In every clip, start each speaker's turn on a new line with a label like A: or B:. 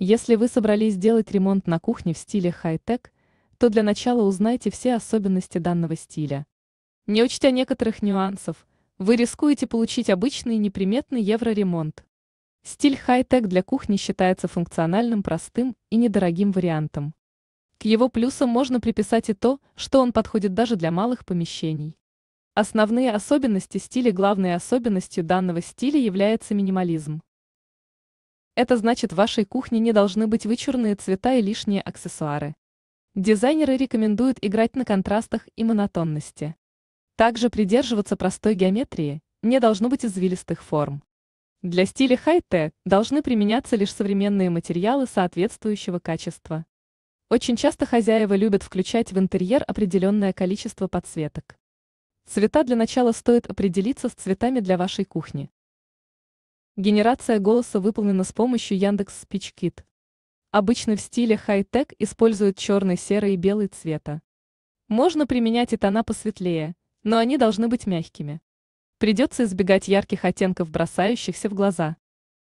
A: Если вы собрались сделать ремонт на кухне в стиле хай-тек, то для начала узнайте все особенности данного стиля. Не учтя некоторых нюансов, вы рискуете получить обычный неприметный евроремонт. Стиль хай-тек для кухни считается функциональным, простым и недорогим вариантом. К его плюсам можно приписать и то, что он подходит даже для малых помещений. Основные особенности стиля Главной особенностью данного стиля является минимализм. Это значит, в вашей кухне не должны быть вычурные цвета и лишние аксессуары. Дизайнеры рекомендуют играть на контрастах и монотонности. Также придерживаться простой геометрии, не должно быть извилистых форм. Для стиля хай-те должны применяться лишь современные материалы соответствующего качества. Очень часто хозяева любят включать в интерьер определенное количество подсветок. Цвета для начала стоит определиться с цветами для вашей кухни. Генерация голоса выполнена с помощью Яндекс Спичкит. Обычно в стиле хай-тек используют черный, серый и белый цвета. Можно применять и тона посветлее, но они должны быть мягкими. Придется избегать ярких оттенков, бросающихся в глаза.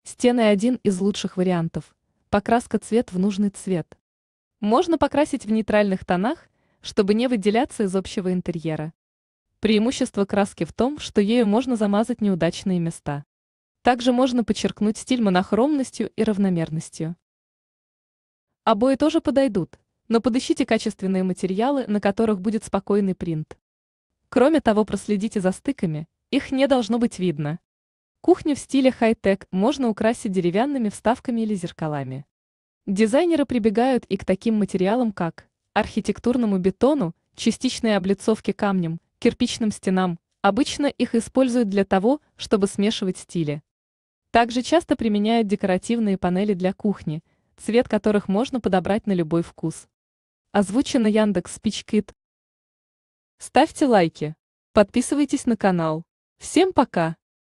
A: Стены один из лучших вариантов. Покраска цвет в нужный цвет. Можно покрасить в нейтральных тонах, чтобы не выделяться из общего интерьера. Преимущество краски в том, что ею можно замазать неудачные места. Также можно подчеркнуть стиль монохромностью и равномерностью. Обои тоже подойдут, но подыщите качественные материалы, на которых будет спокойный принт. Кроме того, проследите за стыками, их не должно быть видно. Кухню в стиле хай-тек можно украсить деревянными вставками или зеркалами. Дизайнеры прибегают и к таким материалам, как архитектурному бетону, частичной облицовке камнем, кирпичным стенам. Обычно их используют для того, чтобы смешивать стили. Также часто применяют декоративные панели для кухни, цвет которых можно подобрать на любой вкус. Озвучено Яндекс Спичкит. Ставьте лайки. Подписывайтесь на канал. Всем пока!